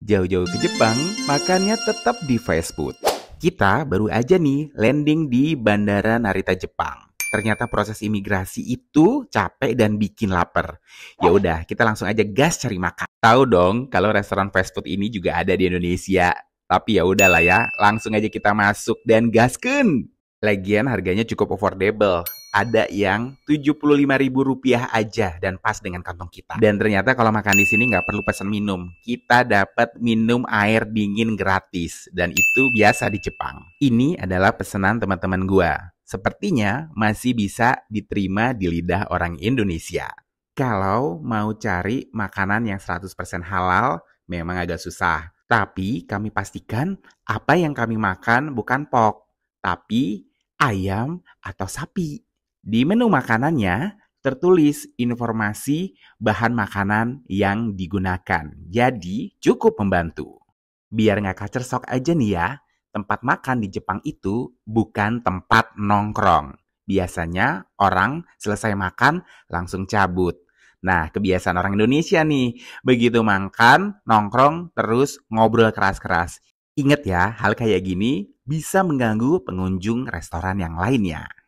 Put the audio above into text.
Jauh-jauh ke Jepang, makannya tetap di fast food. Kita baru aja nih landing di Bandara Narita Jepang. Ternyata proses imigrasi itu capek dan bikin lapar. Ya udah, kita langsung aja gas cari makan. Tahu dong kalau restoran fast food ini juga ada di Indonesia. Tapi ya udahlah ya, langsung aja kita masuk dan gaskan. Lagian harganya cukup affordable ada yang Rp75.000 aja dan pas dengan kantong kita. Dan ternyata kalau makan di sini nggak perlu pesan minum. Kita dapat minum air dingin gratis dan itu biasa di Jepang. Ini adalah pesanan teman-teman gua. Sepertinya masih bisa diterima di lidah orang Indonesia. Kalau mau cari makanan yang 100% halal memang agak susah. Tapi kami pastikan apa yang kami makan bukan pok, tapi ayam atau sapi. Di menu makanannya tertulis informasi bahan makanan yang digunakan. Jadi cukup membantu. Biar nggak kacer sok aja nih ya, tempat makan di Jepang itu bukan tempat nongkrong. Biasanya orang selesai makan langsung cabut. Nah, kebiasaan orang Indonesia nih, begitu makan, nongkrong, terus ngobrol keras-keras. Ingat ya, hal kayak gini bisa mengganggu pengunjung restoran yang lainnya.